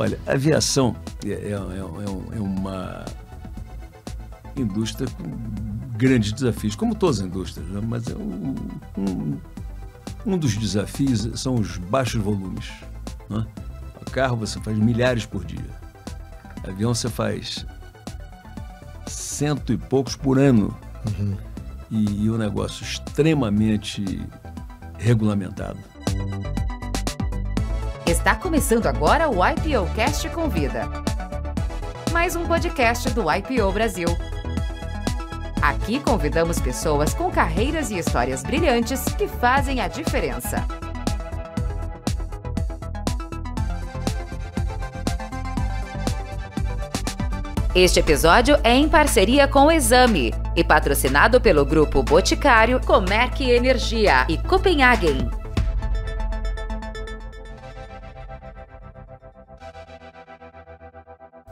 Olha, a aviação é, é, é, é uma indústria com grandes desafios, como todas as indústrias, né? mas um, um, um, dos desafios são os baixos volumes. Né? O carro você faz milhares por dia, avião você faz cento e poucos por ano. Uhum. E, e um negócio extremamente regulamentado. Está começando agora o IPO Cast Convida. Mais um podcast do IPO Brasil. Aqui convidamos pessoas com carreiras e histórias brilhantes que fazem a diferença. Este episódio é em parceria com o Exame e patrocinado pelo grupo Boticário, Comerc Energia e Copenhagen.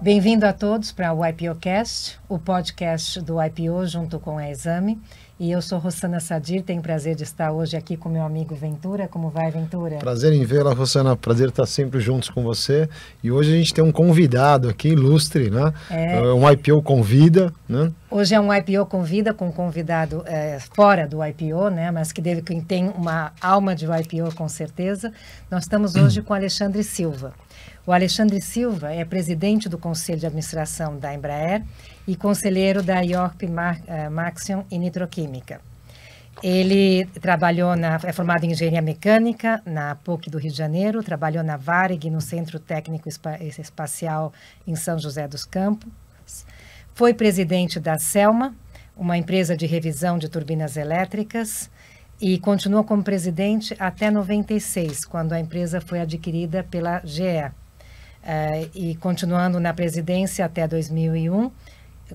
Bem-vindo a todos para o IPOcast, o podcast do IPO junto com a Exame. E eu sou Rosana Sadir, tenho prazer de estar hoje aqui com meu amigo Ventura. Como vai, Ventura? Prazer em vê-la, Rosana. Prazer estar sempre juntos com você. E hoje a gente tem um convidado aqui, ilustre, né? É. é um IPO convida, né? Hoje é um IPO convida com um convidado é, fora do IPO, né? Mas que deve, tem uma alma de IPO, com certeza. Nós estamos hoje com Alexandre Silva. O Alexandre Silva é presidente do Conselho de Administração da Embraer e conselheiro da IORP eh, Maxion e Nitroquímica. Ele trabalhou na, é formado em engenharia mecânica na PUC do Rio de Janeiro, trabalhou na Varig, no Centro Técnico Espacial em São José dos Campos. Foi presidente da Selma, uma empresa de revisão de turbinas elétricas e continuou como presidente até 96, quando a empresa foi adquirida pela GE. Uh, eh, e continuando na presidência até 2001,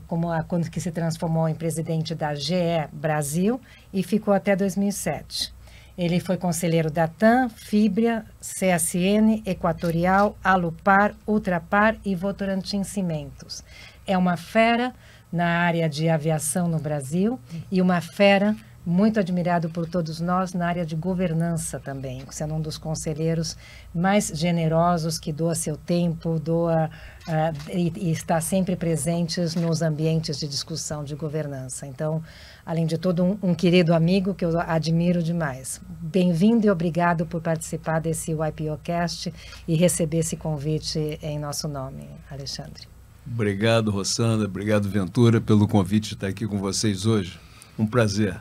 como a, quando que se transformou em presidente da GE Brasil e ficou até 2007. Ele foi conselheiro da TAM, Fibria, CSN, Equatorial, Alupar, Ultrapar e Votorantim Cimentos. É uma fera na área de aviação no Brasil e uma fera muito admirado por todos nós na área de governança também, sendo um dos conselheiros mais generosos que doa seu tempo, doa uh, e, e, está sempre presentes nos ambientes de discussão de governança. Então, além de tudo, um, um querido amigo que eu admiro demais. Bem-vindo e obrigado por participar desse YPOcast e receber esse convite em nosso nome, Alexandre. Obrigado, Rossandra. Obrigado, Ventura, pelo convite de estar aqui com vocês hoje. Um prazer.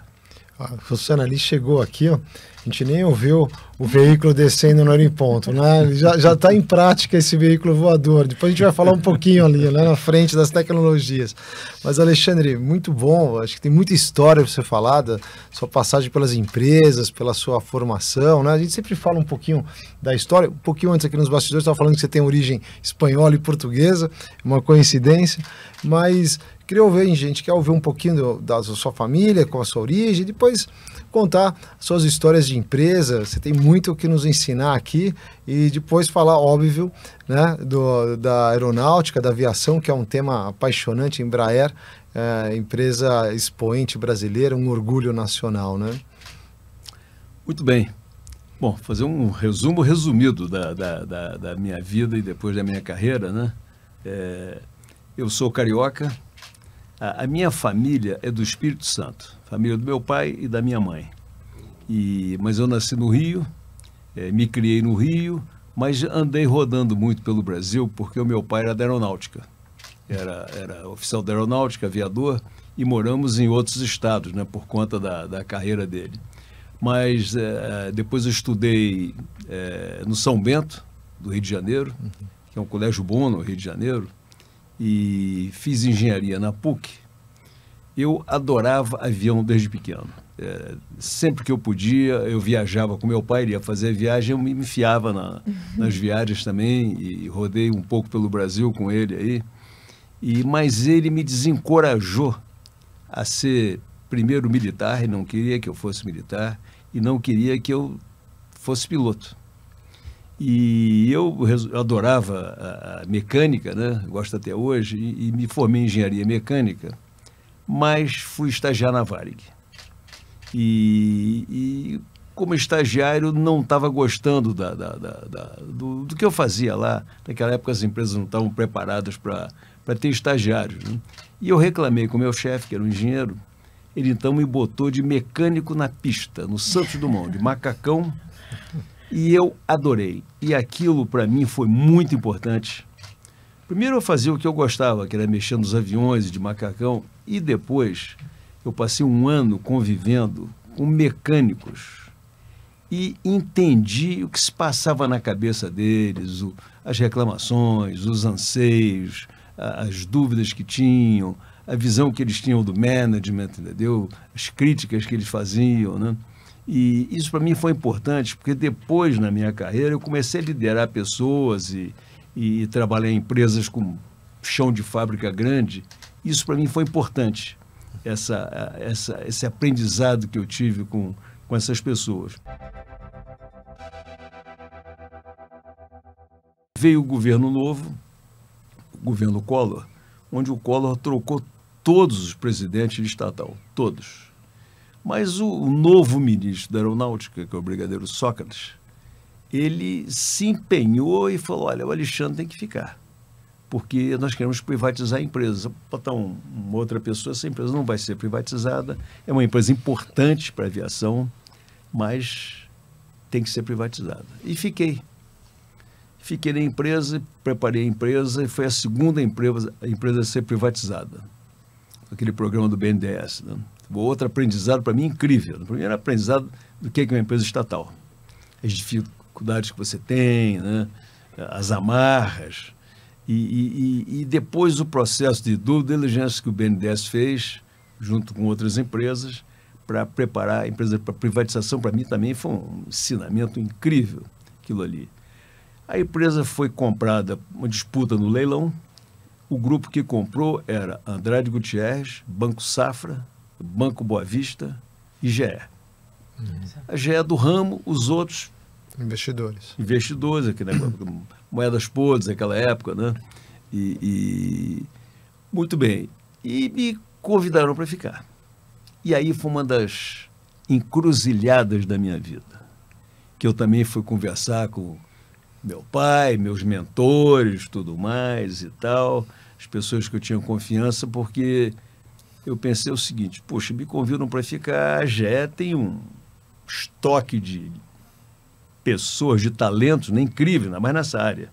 Funciona ali, chegou aqui, ó. A gente nem ouviu o veículo descendo no aeroporto, em ponto, né? Já, já tá em prática esse veículo voador. Depois a gente vai falar um pouquinho ali, lá né, na frente das tecnologias. Mas, Alexandre, muito bom. Acho que tem muita história para ser falada, sua passagem pelas empresas, pela sua formação, né? A gente sempre fala um pouquinho da história. Um pouquinho antes aqui nos bastidores, estava falando que você tem origem espanhola e portuguesa, é uma coincidência. Mas Queria ouvir, hein, gente, quer ouvir um pouquinho da sua família, com a sua origem, depois contar suas histórias de empresa. Você tem muito o que nos ensinar aqui e depois falar, óbvio, né, do, da aeronáutica, da aviação, que é um tema apaixonante. Embraer, é, empresa expoente brasileira, um orgulho nacional, né? Muito bem. Bom, fazer um resumo resumido da, da, da, da minha vida e depois da minha carreira, né? É, eu sou carioca, a, a minha família é do Espírito Santo, família do meu pai e da minha mãe. E, mas eu nasci no Rio, é, me criei no Rio, mas andei rodando muito pelo Brasil porque o meu pai era da aeronáutica. Era, era oficial da aeronáutica, aviador, e moramos em outros estados, né, por conta da, da carreira dele. Mas é, depois eu estudei é, no São Bento, do Rio de Janeiro, uhum. que é um colégio bom no Rio de Janeiro, e fiz engenharia na PUC, eu adorava avião desde pequeno. É, sempre que eu podia, eu viajava com meu pai, ele ia fazer viagem, eu me enfiava na, uhum. nas viagens também e rodei um pouco pelo Brasil com ele aí. E, mas ele me desencorajou a ser primeiro militar, ele não queria que eu fosse militar e não queria que eu fosse piloto. E eu adorava a mecânica, né? gosto até hoje, e, me formei em engenharia mecânica, mas fui estagiar na Varig. E, e como estagiário não estava gostando da, da, da, do, do, que eu fazia lá. Naquela época as empresas não estavam preparadas para ter estagiários. Né? E eu reclamei com o meu chefe, que era um engenheiro, ele então me botou de mecânico na pista, no Santos Dumont, de macacão e eu adorei. E aquilo para mim foi muito importante. Primeiro eu fazia o que eu gostava, que era mexer nos aviões de macacão, e depois eu passei um ano convivendo com mecânicos e entendi o que se passava na cabeça deles, o, as reclamações, os anseios, a, as dúvidas que tinham, a visão que eles tinham do management, entendeu? As críticas que eles faziam, né? E isso para mim foi importante, porque depois na minha carreira eu comecei a liderar pessoas e, e trabalhar em empresas com chão de fábrica grande. Isso para mim foi importante, essa, essa, esse aprendizado que eu tive com, com essas pessoas. Veio o governo novo, o governo Collor, onde o Collor trocou todos os presidentes de estatal, todos mas o novo ministro da Aeronáutica, que é o Brigadeiro Sócrates, ele se empenhou e falou: olha, o Alexandre tem que ficar, porque nós queremos privatizar a empresa. Botar um, uma outra pessoa, essa empresa não vai ser privatizada. É uma empresa importante para a aviação, mas tem que ser privatizada. E fiquei. Fiquei na empresa, preparei a empresa e foi a segunda empresa, a empresa a ser privatizada. Aquele programa do BNDES. Né? outro aprendizado para mim é incrível. O primeiro aprendizado do que é uma empresa estatal. As dificuldades que você tem, né? as amarras. E, e, e, depois o processo de due diligence que o BNDES fez, junto com outras empresas, para preparar a empresa para privatização, para mim também foi um ensinamento incrível aquilo ali. A empresa foi comprada, uma disputa no leilão. O grupo que comprou era Andrade Gutierrez, Banco Safra, Banco Boa Vista e GE. Hum. A GE do ramo, os outros. Investidores. Investidores, aqui, né? moedas podres naquela época, né? E, e... Muito bem. E me convidaram para ficar. E aí foi uma das encruzilhadas da minha vida, que eu também fui conversar com meu pai, meus mentores, tudo mais e tal, as pessoas que eu tinha confiança, porque eu pensei o seguinte: poxa, me convidam para ficar, já tem um estoque de pessoas, de talentos, né, incrível, ainda mais nessa área.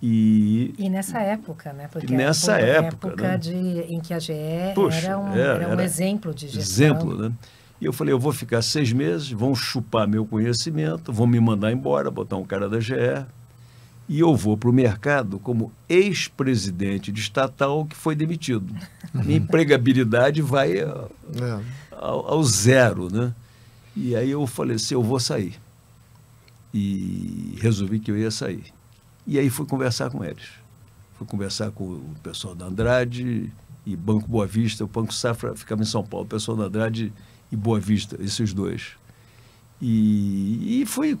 E, e nessa época, né? Porque nessa época, época né? de, em que a GE poxa, era, um, era, é, era um exemplo de gestão. Exemplo, né? E eu falei, eu vou ficar seis meses, vão chupar meu conhecimento, vão me mandar embora, botar um cara da GE, e eu vou para o mercado como ex-presidente de estatal que foi demitido. Uhum. Minha empregabilidade vai ao, é. ao, ao, zero, né? E aí eu falei assim, eu vou sair. E resolvi que eu ia sair. E aí fui conversar com eles. Fui conversar com o pessoal da Andrade e Banco Boa Vista. O Banco Safra ficava em São Paulo. O pessoal da Andrade e Boa Vista, esses dois. E, e fui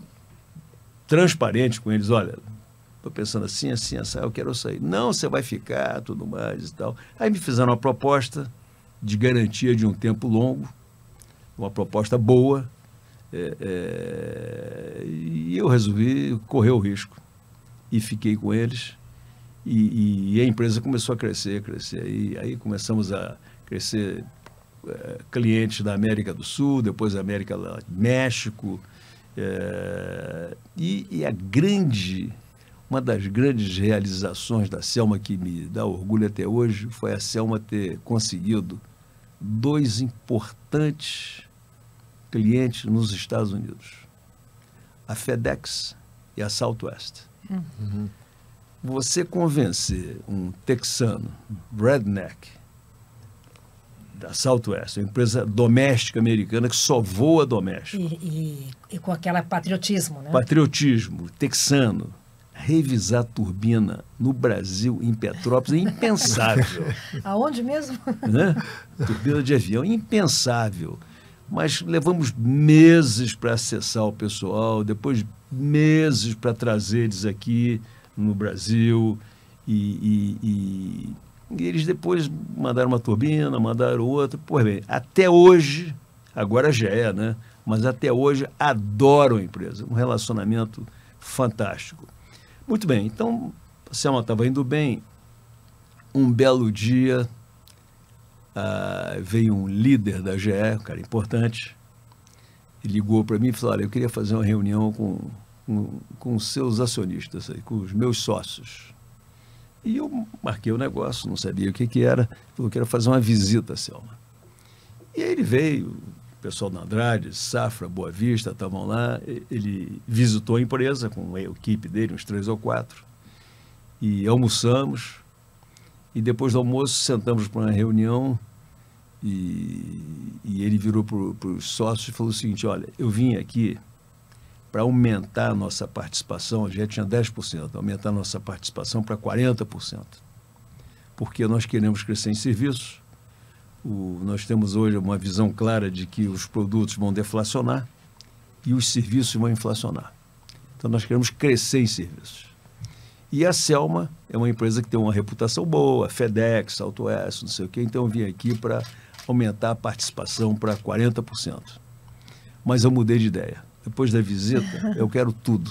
transparente com eles. Olha, estou pensando assim, assim, assim, eu quero sair. Não, você vai ficar, tudo mais e tal. Aí me fizeram uma proposta de garantia de um tempo longo, uma proposta boa, é, é, e eu resolvi correr o risco. E fiquei com eles, e, e, e a empresa começou a crescer, crescer. E aí começamos a crescer é, clientes da América do Sul, depois da América México, é, e, e, a grande uma das grandes realizações da Selma que me dá orgulho até hoje foi a Selma ter conseguido dois importantes clientes nos Estados Unidos: a FedEx e a Southwest. Uhum. Você convencer um texano, redneck, da Southwest, uma empresa doméstica americana que só voa doméstico. E, e, e com aquele patriotismo, né? Patriotismo, texano revisar turbina no Brasil, em Petrópolis, é impensável. Aonde mesmo? Né? Turbina de avião, impensável. Mas levamos meses para acessar o pessoal, depois meses para trazer eles aqui no Brasil. E, e, e, e, eles depois mandaram uma turbina, mandaram outra. Pois bem, até hoje, agora já é, né? Mas até hoje adoram a empresa. Um relacionamento fantástico. Muito bem, então a Selma estava indo bem. Um belo dia uh, veio um líder da GE, um cara importante, e ligou para mim e falou: Olha, eu queria fazer uma reunião com, com, com seus acionistas, aí, com os meus sócios. E eu marquei o negócio, não sabia o que, que era. Falou: Quero fazer uma visita, Selma. E aí ele veio, pessoal da Andrade, Safra, Boa Vista, estavam lá. Ele visitou a empresa com a equipe dele, uns três ou quatro, e almoçamos. E depois do almoço sentamos para uma reunião e, e ele virou para os sócios e falou o seguinte: olha, eu vim aqui para aumentar a nossa participação, a gente tinha 10%, aumentar a nossa participação para 40%, porque nós queremos crescer em serviços o, nós temos hoje uma visão clara de que os produtos vão deflacionar e os serviços vão inflacionar. Então, nós queremos crescer em serviços. E a Selma é uma empresa que tem uma reputação boa, FedEx, AutoS, não sei o quê. Então, eu vim aqui para aumentar a participação para 40%. Mas eu mudei de ideia depois da visita, eu quero tudo.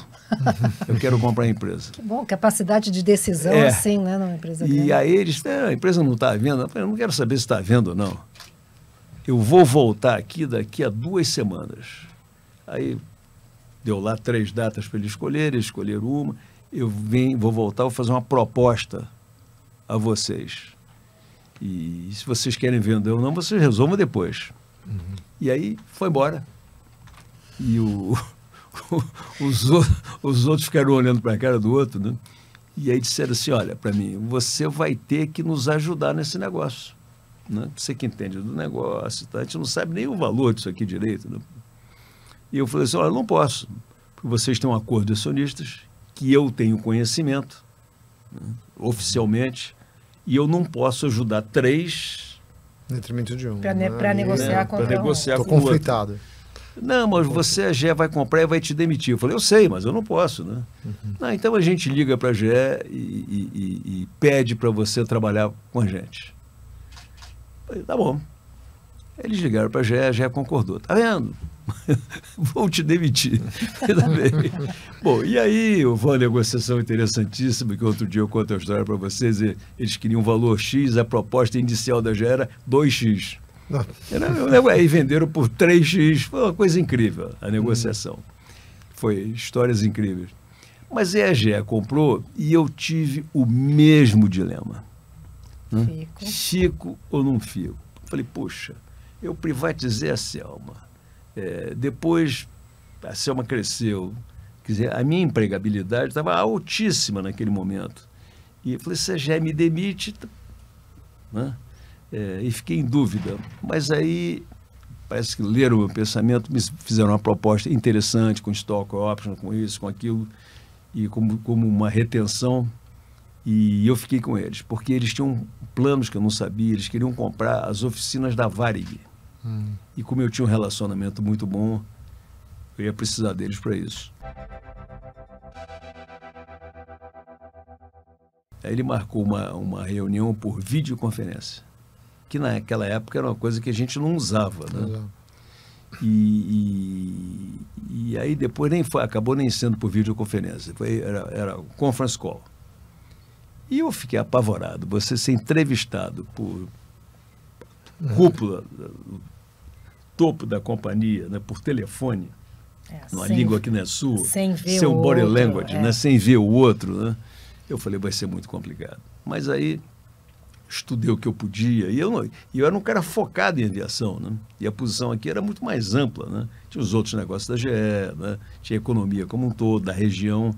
eu quero comprar a empresa. Que bom, capacidade de decisão é. assim, né, numa empresa grande. E aí eles, a empresa não está vendo Eu não quero saber se está vendo ou não. Eu vou voltar aqui daqui a duas semanas. Aí deu lá três datas para ele escolher, eles escolheram uma. Eu vim, vou voltar, vou fazer uma proposta a vocês. E se vocês querem vender ou não, vocês resolvam depois. Uhum. E aí foi embora e o, o, os, os outros ficaram olhando para a cara do outro, né? E aí disseram assim, olha, para mim, você vai ter que nos ajudar nesse negócio. Né? Você que entende do negócio, tá? a gente não sabe nem o valor disso aqui direito. Né? E eu falei assim, olha, não posso, porque vocês têm um acordo de acionistas, que eu tenho conhecimento, né? oficialmente, e eu não posso ajudar três... Detrimento de um. Para né? negociar é, com o outro. Estou conflitado. Outro. Não, mas você, a é GE vai comprar e vai te demitir. Eu falei, eu sei, mas eu não posso, né? Uhum. Não, ah, então a gente liga para a GE e, e, e, e pede para você trabalhar com a gente. Falei, tá bom. Eles ligaram para a GE, a GE concordou. Tá vendo? Vou te demitir. Tá bom, e aí houve uma negociação interessantíssima que outro dia eu conto a história para vocês. eles queriam um valor X, a proposta inicial da GE era 2X. Era, e venderam por 3x, foi uma coisa incrível a negociação. Foi histórias incríveis. Mas a EGE comprou e eu tive o mesmo dilema. Hum? Fico. Fico ou não fico? Falei, poxa, eu privatizei a Selma. É, depois a Selma cresceu. Quer dizer, a minha empregabilidade estava altíssima naquele momento. E eu falei, se a EGE me demite, tá, né? É, e fiquei em dúvida. Mas aí parece que leram o meu pensamento, me fizeram uma proposta interessante com stock option, com isso, com aquilo, e como, como uma retenção. E eu fiquei com eles, porque eles tinham planos que eu não sabia, eles queriam comprar as oficinas da Varig. Hum. E como eu tinha um relacionamento muito bom, eu ia precisar deles para isso. Aí ele marcou uma, uma reunião por videoconferência que naquela época era uma coisa que a gente não usava, né? E, e, e, aí depois nem foi, acabou nem sendo por videoconferência, foi, era, era conference call. E eu fiquei apavorado, você ser entrevistado por é. cúpula, topo da companhia, né, por telefone, é, numa sem, língua que não é sua, sem ver seu o body outro, language, é. né, sem ver o outro, né? Eu falei, vai ser muito complicado. Mas aí estudei o que eu podia. E eu, eu era um cara focado em aviação, né? E a posição aqui era muito mais ampla, né? Tinha os outros negócios da GE, né? Tinha economia como um todo, da região.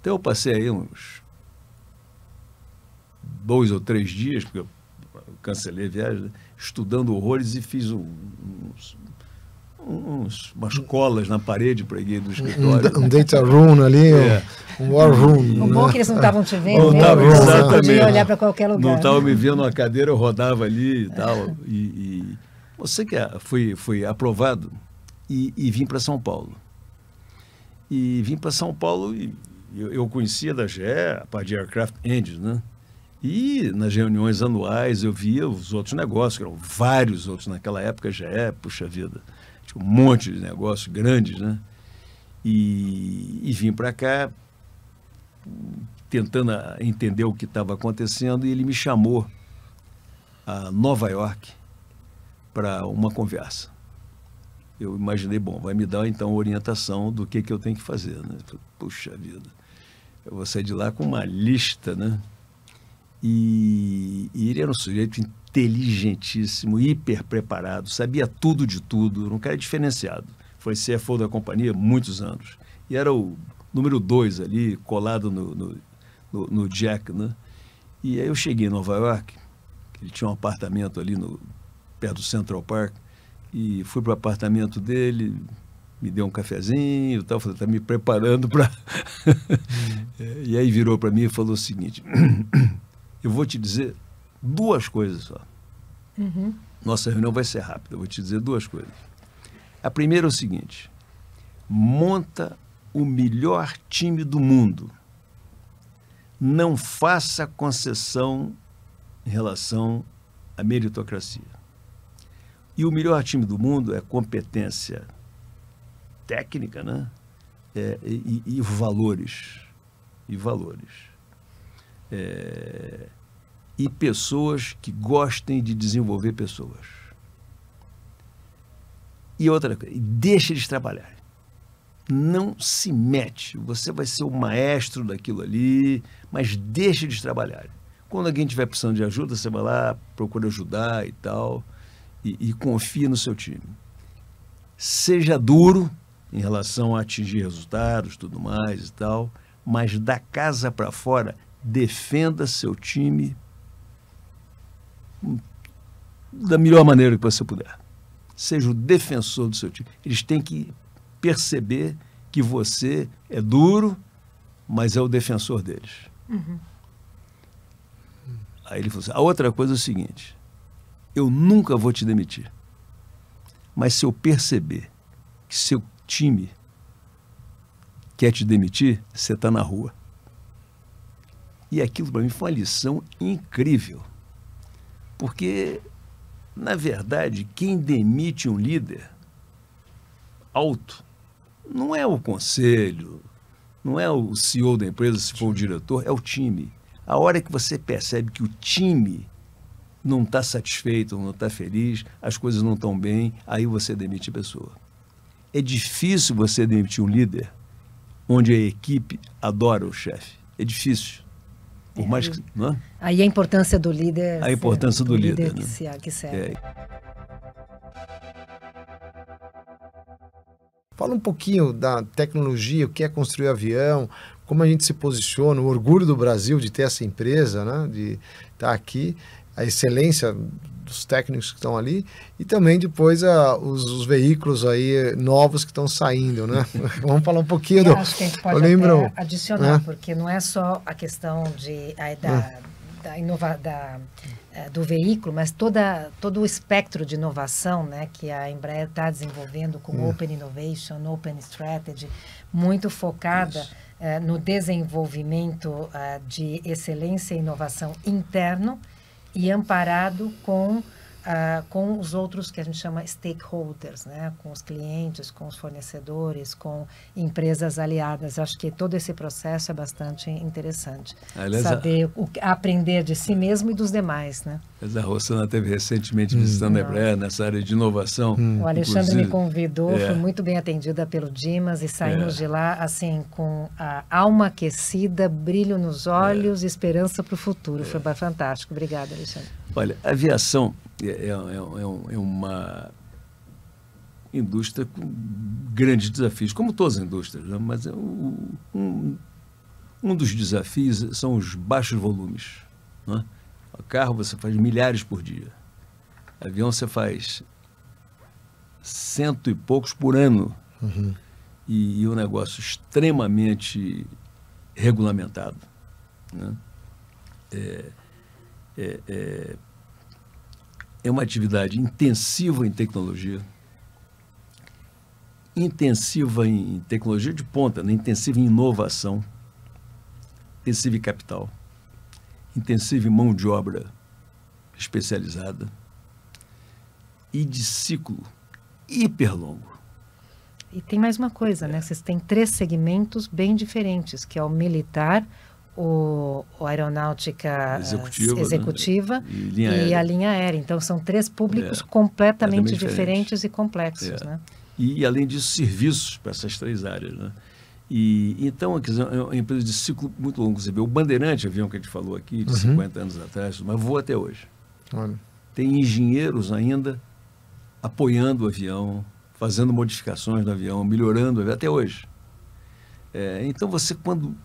Então eu passei aí uns dois ou três dias, porque eu cancelei a viagem, né? estudando horrores e fiz um, um, uns, umas colas na parede para ir do escritório. Um, um data room ali, é. um war room. O né? bom é que eles não estavam te vendo, não né? Tava, exatamente. olhar para qualquer lugar. Não estavam me vendo na cadeira, eu rodava ali e tal. E, e você que é, foi, foi aprovado e, e vim para São Paulo. E vim para São Paulo e eu, eu conhecia da GE, a parte de Aircraft Engine, né? E nas reuniões anuais eu via os outros negócios, que eram vários outros naquela época, já é, puxa vida um monte de negócios grandes, né? E, e vim para cá tentando ah, entender o que estava acontecendo e ele me chamou a Nova York para uma conversa. Eu imaginei, bom, vai me dar então orientação do que, que eu tenho que fazer. Né? Puxa vida, eu vou sair de lá com uma lista, né? E, e ele era um sujeito inteligentíssimo, hiper preparado, sabia tudo de tudo, um cara diferenciado. Foi CFO da companhia muitos anos. E era o número dois ali, colado no, no, no, no Jack, né? E aí eu cheguei em Nova York, ele tinha um apartamento ali no, perto do Central Park, e fui para o apartamento dele, me deu um cafezinho e tal, falei, está me preparando para... É, e aí virou para mim e falou o seguinte, eu vou te dizer duas coisas só. Uhum. Nossa reunião vai ser rápida, eu vou te dizer duas coisas. A primeira é o seguinte: monta o melhor time do mundo. Não faça concessão em relação à meritocracia. E o melhor time do mundo é competência técnica, né? É, e, e, valores. E valores. É, e pessoas que gostem de desenvolver pessoas. E outra coisa, deixa eles trabalhar. Não se mete. Você vai ser o maestro daquilo ali, mas deixa eles trabalhar. Quando alguém tiver precisando de ajuda, você vai lá, procura ajudar e tal, e, e confia no seu time. Seja duro em relação a atingir resultados, tudo mais e tal, mas da casa para fora, defenda seu time da melhor maneira que você puder. Seja o defensor do seu time. Eles têm que perceber que você é duro, mas é o defensor deles. Uhum. Aí ele falou assim: a outra coisa é o seguinte: eu nunca vou te demitir. Mas se eu perceber que seu time quer te demitir, você está na rua. E aquilo para mim foi uma lição incrível. Porque, na verdade, quem demite um líder alto não é o conselho, não é o CEO da empresa, se for o diretor, é o time. A hora que você percebe que o time não está satisfeito, não está feliz, as coisas não estão bem, aí você demite a pessoa. É difícil você demitir um líder onde a equipe adora o chefe. É difícil. Por mais que, né? Aí a importância do líder. A importância do, do líder, líder né? que, se, que serve. É. é. Fala um pouquinho da tecnologia, o que é construir avião, como a gente se posiciona, o orgulho do Brasil de ter essa empresa, né? de estar tá aqui, a excelência dos técnicos que estão ali e também depois a, ah, os, os, veículos aí novos que estão saindo, né? Vamos falar um pouquinho do. Acho que a gente pode lembro, adicionar, né? porque não é só a questão de, a, da, é. da, inova, da, eh, do veículo, mas toda, todo o espectro de inovação né, que a Embraer está desenvolvendo com é. Open Innovation, Open Strategy, muito focada. É, no desenvolvimento de excelência e inovação interno e amparado com uh, com os outros que a gente chama stakeholders, né? com os clientes, com os fornecedores, com empresas aliadas. Acho que todo esse processo é bastante interessante. Ah, aliás, Saber, o, aprender de si mesmo e dos demais. Né? A Rosana esteve recentemente hum, visitando a Embraer nessa área de inovação. Hum. O Alexandre me convidou, é. fui muito bem atendida pelo Dimas e saímos é. de lá assim com a alma aquecida, brilho nos é. olhos é. e esperança para o futuro. Foi é. fantástico. Obrigada, Alexandre. Olha, a aviação é, é, é, é uma indústria com grandes desafios, como todas as indústrias, né? mas um, um dos desafios são os baixos volumes. Né? O carro você faz milhares por dia, avião você faz cento e poucos por ano. Uhum. E, e um negócio extremamente regulamentado. Né? É, é, é, é uma atividade intensiva em tecnologia, intensiva em tecnologia de ponta, né? intensiva em inovação, intensiva em capital, intensiva em mão de obra especializada e de ciclo hiperlongo. E tem mais uma coisa, né? Vocês têm três segmentos bem diferentes, que é o militar, o, o aeronáutica executiva, ah, executiva né? e, e a linha aérea. Então, são três públicos é. é completamente diferente. diferentes e complexos. É. Né? E, além disso, serviços para essas três áreas. Né? E, então, é uma empresa de ciclo muito longo. Você vê o Bandeirante, avião que a gente falou aqui, de uhum. 50 anos atrás, mas voa até hoje. Olha. Tem engenheiros ainda apoiando o avião, fazendo modificações no avião, melhorando o avião, até hoje. É, então, você, quando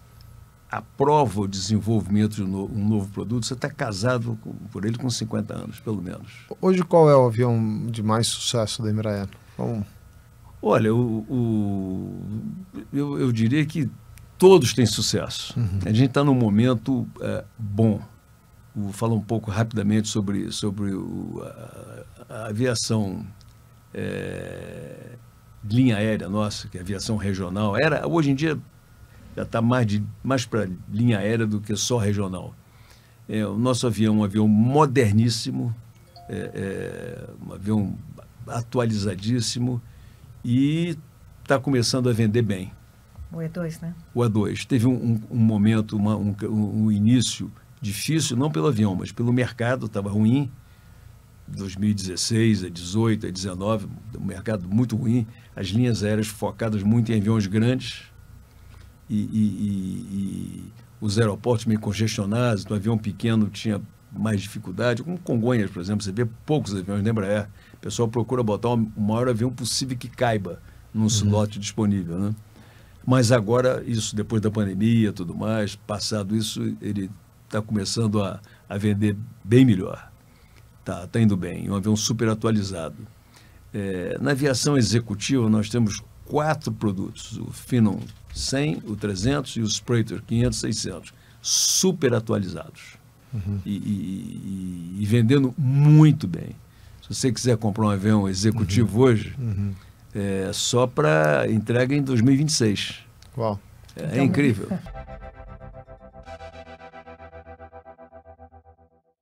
aprova o desenvolvimento de um novo, produto, você está casado com, por ele com 50 anos, pelo menos. Hoje, qual é o avião de mais sucesso da Embraer? Vamos... Olha, o, o eu, eu, diria que todos têm sucesso. Uhum. A gente está num momento é, bom. Vou falar um pouco rapidamente sobre, sobre o, a, a, aviação é, linha aérea nossa, que é a aviação regional. Era, hoje em dia já está mais, de, mais para linha aérea do que só regional. É, o nosso avião é um avião moderníssimo, é, é um avião atualizadíssimo e está começando a vender bem. O E2, né? O E2. Teve um, um, um momento, uma, um, um início difícil, não pelo avião, mas pelo mercado, estava ruim. 2016 a 18 a 19, um mercado muito ruim, as linhas aéreas focadas muito em aviões grandes, e, e, e os aeroportos meio congestionados, o avião pequeno tinha mais dificuldade, como Congonhas, por exemplo, você vê poucos aviões da Embraer. É, o pessoal procura botar o maior avião possível que caiba num uhum. slot disponível, né? Mas agora, isso depois da pandemia tudo mais, passado isso, ele está começando a, a vender bem melhor. Está tá indo bem, um avião super atualizado. É, na aviação executiva, nós temos quatro produtos, o Finon 100, o 300 e o Sprater 500, 600, super atualizados uhum. e, e, e, vendendo muito bem. Se você quiser comprar um avião executivo uhum. hoje, uhum. é só para entrega em 2026. Uau. É, então, é incrível.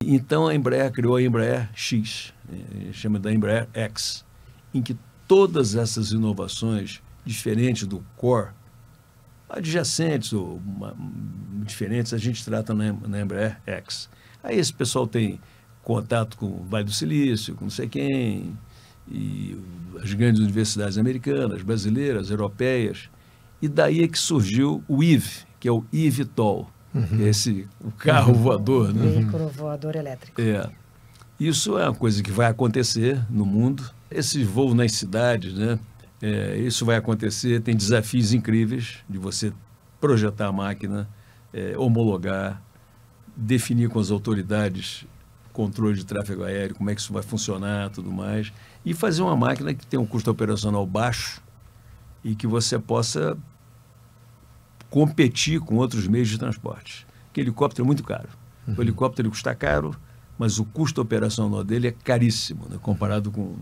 então a Embraer criou a Embraer X, é, chama da Embraer X, em que todas essas inovações diferentes do core, adjacentes ou uma, diferentes, a gente trata na, na Embraer X. Aí esse pessoal tem contato com o Vale do Silício, com não sei quem, e as grandes universidades americanas, brasileiras, europeias. E daí é que surgiu o Eve que é o Eve é uhum. esse o carro uhum. voador. Né? Veículo voador elétrico. É. Isso é uma coisa que vai acontecer no mundo esse voo nas cidades, né? É, isso vai acontecer, tem desafios incríveis de você projetar a máquina, é, homologar, definir com as autoridades controle de tráfego aéreo, como é que isso vai funcionar, tudo mais, e fazer uma máquina que tenha um custo operacional baixo e que você possa competir com outros meios de transporte. Porque helicóptero é muito caro. Uhum. O helicóptero custa caro, mas o custo operacional dele é caríssimo, né, comparado com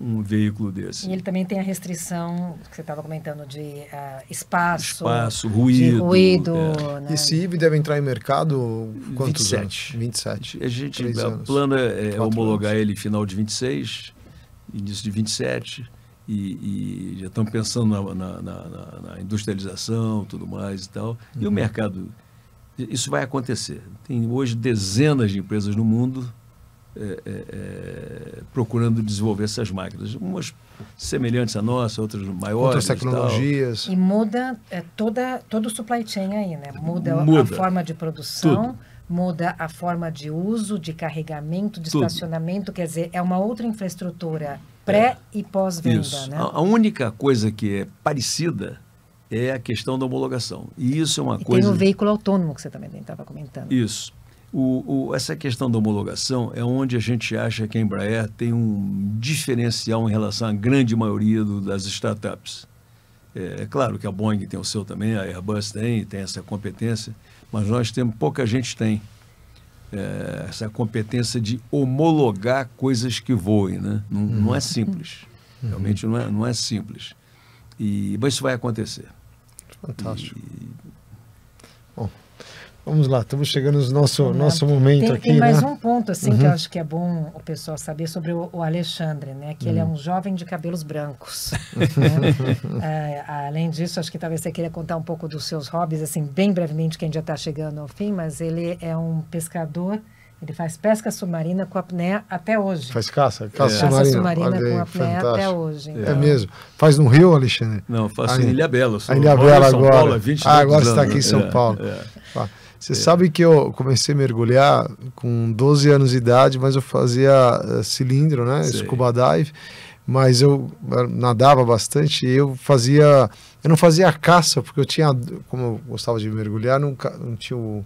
um veículo desse. E ele também tem a restrição que você estava comentando de uh, espaço, espaço, ruído. ruído é. né? Esse IB deve entrar em mercado quantos 27. anos? 27. A gente o plano é, é homologar anos. ele final de 26, início de 27. E, e já estamos pensando na, na, na, na, industrialização, tudo mais e tal. Uhum. E o uhum. mercado, isso vai acontecer. Tem hoje dezenas de empresas no mundo é, é, é, procurando desenvolver essas máquinas. Umas semelhantes à nossa, outras maiores. Outras tecnologias. E, e muda é, toda, todo o supply chain aí, né? Muda, muda. a forma de produção. Tudo. Muda a forma de uso, de carregamento, de Tudo. estacionamento, quer dizer, é uma outra infraestrutura pré é. e pós-venda. Né? A, a única coisa que é parecida é a questão da homologação. E isso é uma e coisa. Tem o veículo autônomo que você também estava comentando. Isso. O, o, essa questão da homologação é onde a gente acha que a Embraer tem um diferencial em relação à grande maioria do, das startups. É, é, claro que a Boeing tem o seu também, a Airbus tem, tem essa competência, mas nós temos, pouca gente tem é, essa competência de homologar coisas que voem, né? Não, uhum. não é simples, uhum. realmente não é, não é simples. E, mas isso vai acontecer. Fantástico. E, Vamos lá, estamos chegando no nosso, nosso momento tem, aqui. Tem mais né? um ponto assim uhum. que eu uhum. acho que é bom o pessoal saber sobre o, o Alexandre, né? Que uhum. ele é hum. um jovem de cabelos brancos. né? é, além disso, acho que talvez você queira contar um pouco dos seus hobbies, assim, bem brevemente, que a gente já está chegando ao fim, mas ele é um pescador. Ele faz pesca submarina com apneia até hoje. Faz caça, caça é. submarina. Caça submarina com apneia fantástico. até hoje. Então. É mesmo. Faz no Rio, Alexandre? Não, faço em Ilha Bela. Ilha Bela agora. Paulo, ah, agora está aqui em né? São é, Paulo. É. Tá. Você é. sabe que eu comecei a mergulhar com 12 anos de idade, mas eu fazia eh, cilindro, né? Sei. Scuba dive. Mas eu eh, nadava bastante e eu fazia. Eu não fazia caça, porque eu tinha. Como eu gostava de mergulhar, nunca, não tinha o,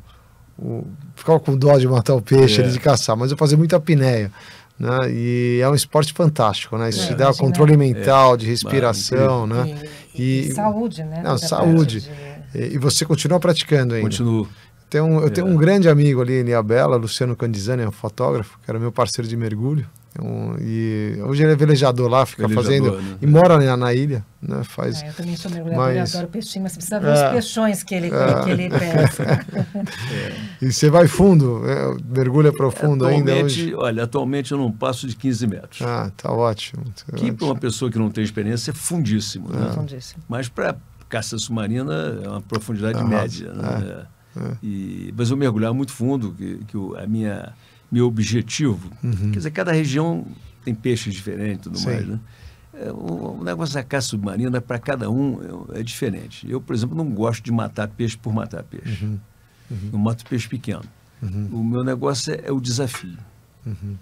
o. Ficava com dó de matar o peixe, é. de caçar, mas eu fazia muita pinéia. Né? E é um esporte fantástico, né? Isso é, te dá controle é. mental, é. de respiração, né? E, e, e, saúde, né? Não, saúde. De... E, e, você continua praticando ainda. Continuo. Tem um, eu tenho um é. grande amigo ali em Bela, Luciano Candizani, é um fotógrafo, que era meu parceiro de mergulho. É um, e hoje ele é velejador lá, fica velejador, fazendo. Né? E mora na, na, ilha, né? Faz. É, eu também sou mergulhador mas... adoro peixinho, mas você precisa ver é. os peixões que ele, é. que ele pesca. É. E você vai fundo, mergulha profundo atualmente, ainda. Hoje. Olha, atualmente eu não passo de 15 metros. Ah, tá ótimo. Tá que para uma pessoa que não tem experiência é fundíssimo. Né? Fundíssimo. Mas para caça submarina é uma profundidade média. Né? É. E, mas eu mergulhava muito fundo, que, que a minha meu objetivo. Uhum. Quer dizer, cada região tem peixes diferentes e tudo Sim. mais, né? É, o negócio da caça submarina, para cada um, é, é diferente. Eu, por exemplo, não gosto de matar peixe por matar peixe. Uhum. Uhum. Eu mato peixe pequeno. Uhum. O meu negócio é, é o desafio. Uhum.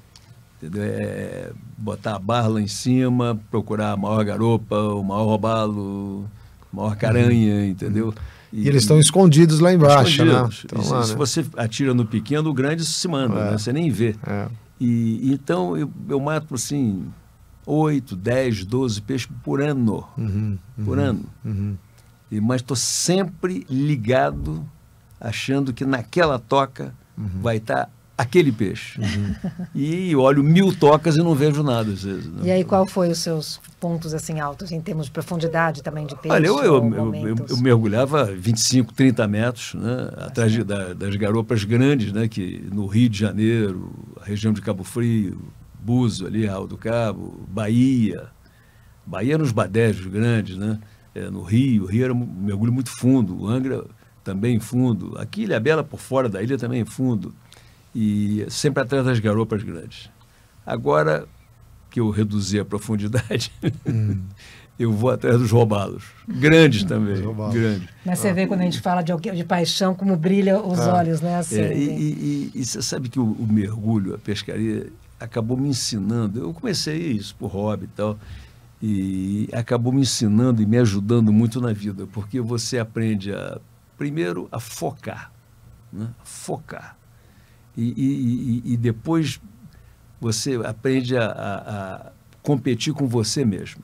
Entendeu? É, é botar a barra lá em cima, procurar a maior garopa, o maior robalo, a maior uhum. caranha, entendeu? Uhum. E, e eles estão escondidos lá embaixo, né? escondidos. né? Então, lá, se, né? você atira no pequeno, o grande se manda, é. né? Você nem vê. É. E, então eu, eu mato assim 8, 10, 12 peixes por ano. Uhum, uhum, por ano. Uhum. E, mas estou sempre ligado, achando que naquela toca uhum. vai estar tá aquele peixe. Uhum. E olho mil tocas e não vejo nada às vezes. Né? E aí qual foi os seus pontos assim altos em termos de profundidade também de peixe? Olha, eu, eu, eu, eu mergulhava 25, 30 metros né, atrás de, da, das garopas grandes, né, que no Rio de Janeiro, a região de Cabo Frio, Buzo ali, Raul do Cabo, Bahia, Bahia nos badejos grandes, né? É, no Rio, o Rio era um mergulho muito fundo, o Angra também fundo, aqui Ilha Bela por fora da ilha também fundo e sempre atrás das garopas grandes. Agora que eu reduzi a profundidade, hum. eu vou atrás dos roubados. Grandes também. Roubados. Grandes. Mas você ah. vê quando a gente fala de, de paixão, como brilha os ah. olhos, né? Assim, é, né? e, e, e, você sabe que o, o, mergulho, a pescaria, acabou me ensinando. Eu comecei isso por hobby e tal. E acabou me ensinando e me ajudando muito na vida, porque você aprende a, primeiro, a focar. Né? Focar e, e, e depois você aprende a, a, a, competir com você mesmo.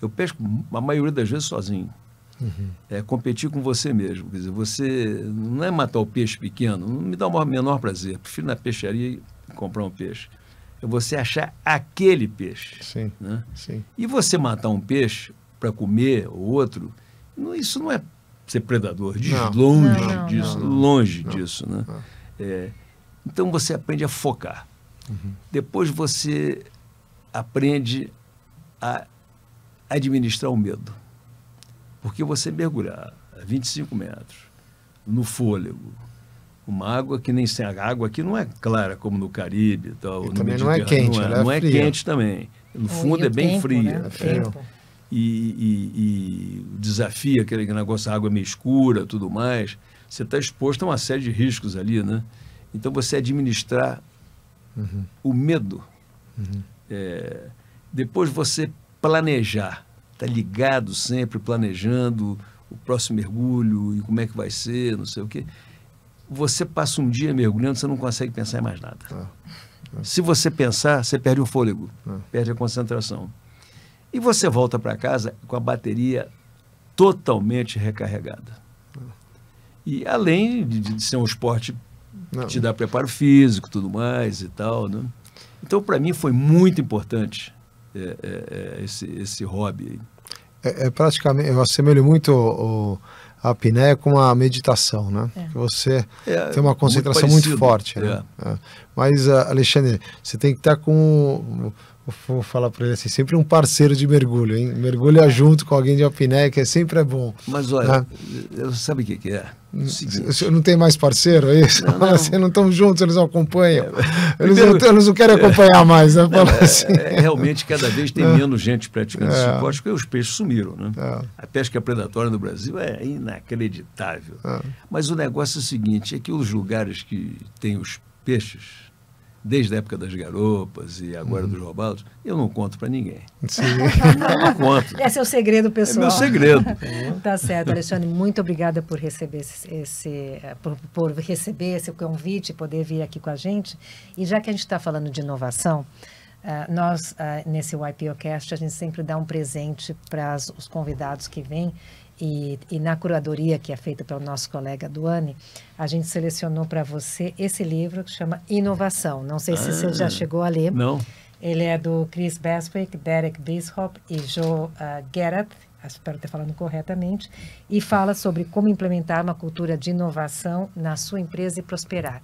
Eu pesco a maioria das vezes sozinho. Uhum. É competir com você mesmo. Quer dizer, você não é matar o peixe pequeno, não me dá o menor prazer. Prefiro na peixaria comprar um peixe. É você achar aquele peixe. Sim. Né? Sim. E você matar um peixe para comer ou outro, não, isso não é ser predador. Diz não. longe não, não, disso, longe disso. Né? É, então você aprende a focar. Uhum. Depois você aprende a administrar o medo. Porque você mergulhar a 25 metros no fôlego, uma água que nem sem água aqui não é clara como no Caribe tal, e no também não é quente, não é, é não é, quente também. No é, fundo é, bem tempo, né? fria. Né? É. E, e, desafia aquele negócio, a água é meio escura, tudo mais. Você está exposto a uma série de riscos ali, né? Então você administrar uhum. o medo. Uhum. É, depois você planejar. Está ligado sempre, planejando o próximo mergulho e como é que vai ser, não sei o quê. Você passa um dia mergulhando, você não consegue pensar em mais nada. É. É. Se você pensar, você perde o fôlego, é. perde a concentração. E você volta para casa com a bateria totalmente recarregada. E além de, de ser um esporte não. Te dá preparo físico, tudo mais e tal, né? Então, para mim, foi muito importante é, é, é esse, esse hobby. É, é, praticamente, eu assemelho muito o, o, a piné com a meditação, né? É. você é, tem uma concentração muito, muito forte. Né? Mas, ah, Alexandre, você tem que estar com vou falar para ele assim, sempre um parceiro de mergulho, hein? Mergulha junto com alguém de que é sempre é bom. Mas olha, né? sabe o que, que é? é Você não tem mais parceiro, é isso? Não, não. Assim, não estão juntos, eles não acompanham. É, eles, primeiro, não, eles, não, querem é. acompanhar é, mais, né? É, assim. é, realmente, cada vez tem menos gente praticando é. suporte, porque os peixes sumiram, né? A pesca predatória no Brasil é inacreditável. Mas o negócio é o seguinte, é que os lugares que tem os peixes, desde a época das garopas e agora uhum. dos roubados, eu não conto para ninguém. Sim. não conto. Esse é o segredo pessoal. É meu segredo. tá certo, Alexandre, muito obrigada por receber esse, esse eh, por, por, receber esse convite, poder vir aqui com a gente. E já que a gente está falando de inovação, uh, nós uh, nesse YPOcast a gente sempre dá um presente para os convidados que vêm e, e na curadoria que é feita pelo nosso colega Duane, a gente selecionou para você esse livro que chama Inovação. Não sei ah, se você já ah. chegou a ler. Não. Ele é do Chris Beswick, Derek Bishop e Joe uh, ah, Garrett, ah, espero ter falando corretamente, e fala sobre como implementar uma cultura de inovação na sua empresa e prosperar.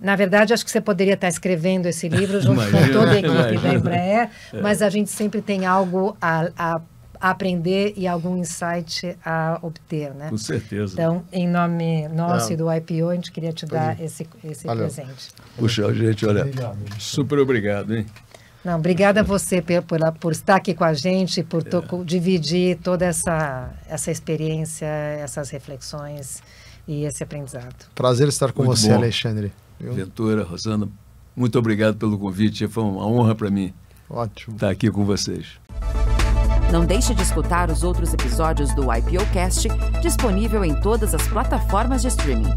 Na verdade, acho que você poderia estar escrevendo esse livro junto imagina, com toda a equipe imagina. da Embraer, é. mas a gente sempre tem algo a, a a aprender e algum insight a obter, né? Com certeza. Então, em nome nosso é. e do IPO, a gente queria te dar é. esse, esse presente. Puxa, gente, olha, obrigado. super obrigado, hein? Não, obrigada a você por, por, estar aqui com a gente, por é. dividir toda essa, essa experiência, essas reflexões e esse aprendizado. Prazer estar com muito você, bom. Alexandre. Viu? Ventura, Rosana, muito obrigado pelo convite. Foi uma honra para mim Ótimo. estar aqui com vocês. Não deixe de escutar os outros episódios do IPOcast disponível em todas as plataformas de streaming.